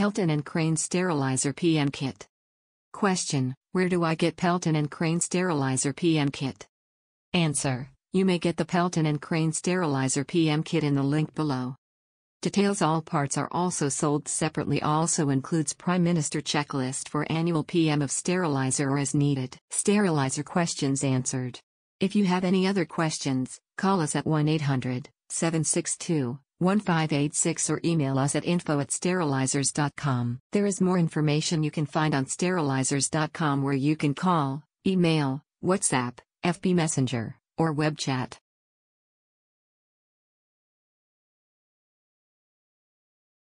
Pelton and Crane Sterilizer PM Kit. Question Where do I get Pelton and Crane Sterilizer PM Kit? Answer You may get the Pelton and Crane Sterilizer PM Kit in the link below. Details All parts are also sold separately, also includes Prime Minister checklist for annual PM of sterilizer or as needed. Sterilizer questions answered. If you have any other questions, call us at 1 800 762 1586 or email us at info at sterilizers.com. There is more information you can find on sterilizers.com where you can call, email, WhatsApp, FB Messenger, or web chat.